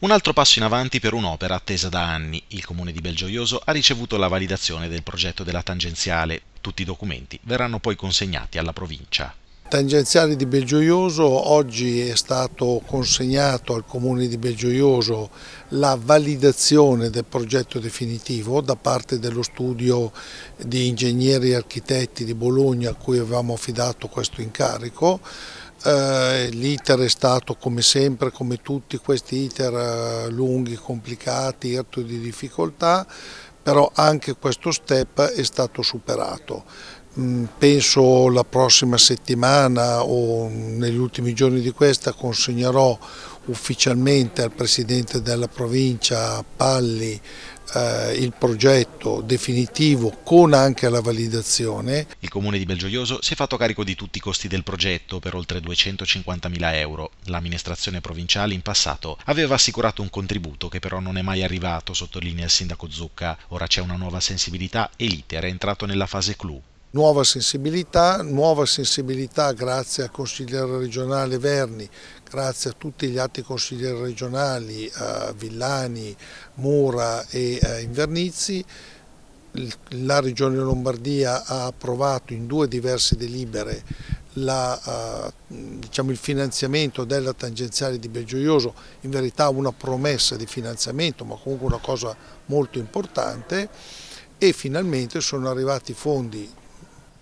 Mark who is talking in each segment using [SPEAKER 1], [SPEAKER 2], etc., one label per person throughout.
[SPEAKER 1] Un altro passo in avanti per un'opera attesa da anni. Il comune di Belgioioso ha ricevuto la validazione del progetto della tangenziale. Tutti i documenti verranno poi consegnati alla provincia.
[SPEAKER 2] Tangenziale di Belgioioso oggi è stato consegnato al comune di Belgioioso la validazione del progetto definitivo da parte dello studio di ingegneri e architetti di Bologna a cui avevamo affidato questo incarico eh, l'iter è stato come sempre, come tutti questi iter eh, lunghi, complicati, irto di difficoltà, però anche questo step è stato superato. Mm, penso la prossima settimana o negli ultimi giorni di questa consegnerò ufficialmente al Presidente della provincia Palli eh, il progetto definitivo con anche la validazione.
[SPEAKER 1] Il comune di Belgioioso si è fatto carico di tutti i costi del progetto per oltre 250.000 euro. L'amministrazione provinciale in passato aveva assicurato un contributo che però non è mai arrivato, sottolinea il sindaco Zucca. Ora c'è una nuova sensibilità e l'iter è entrato nella fase clou.
[SPEAKER 2] Nuova sensibilità, nuova sensibilità grazie al consigliere regionale Verni, grazie a tutti gli altri consiglieri regionali, a eh, Villani, Mura e eh, Invernizzi, la Regione Lombardia ha approvato in due diverse delibere la, eh, diciamo, il finanziamento della tangenziale di Belgioioso, in verità una promessa di finanziamento ma comunque una cosa molto importante e finalmente sono arrivati fondi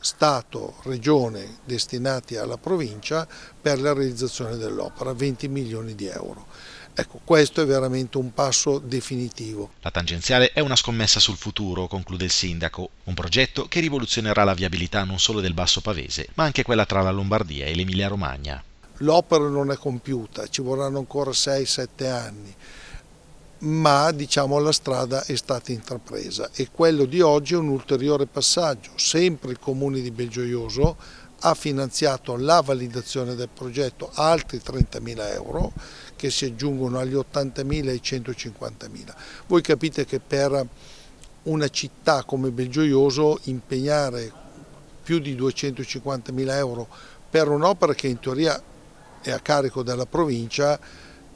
[SPEAKER 2] Stato, Regione destinati alla provincia per la realizzazione dell'opera, 20 milioni di euro. Ecco, questo è veramente un passo definitivo.
[SPEAKER 1] La tangenziale è una scommessa sul futuro, conclude il sindaco, un progetto che rivoluzionerà la viabilità non solo del Basso Pavese, ma anche quella tra la Lombardia e l'Emilia Romagna.
[SPEAKER 2] L'opera non è compiuta, ci vorranno ancora 6-7 anni ma diciamo, la strada è stata intrapresa e quello di oggi è un ulteriore passaggio. Sempre il Comune di Belgioioso ha finanziato la validazione del progetto altri 30.000 euro che si aggiungono agli 80.000 e ai 150.000. Voi capite che per una città come Belgioioso impegnare più di 250.000 euro per un'opera che in teoria è a carico della provincia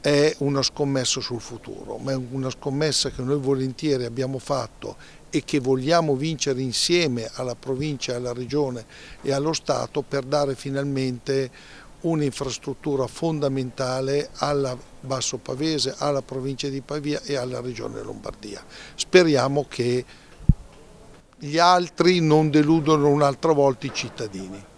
[SPEAKER 2] è una scommessa sul futuro, ma è una scommessa che noi volentieri abbiamo fatto e che vogliamo vincere insieme alla provincia, alla regione e allo Stato per dare finalmente un'infrastruttura fondamentale alla Basso Pavese, alla provincia di Pavia e alla regione Lombardia. Speriamo che gli altri non deludano un'altra volta i cittadini.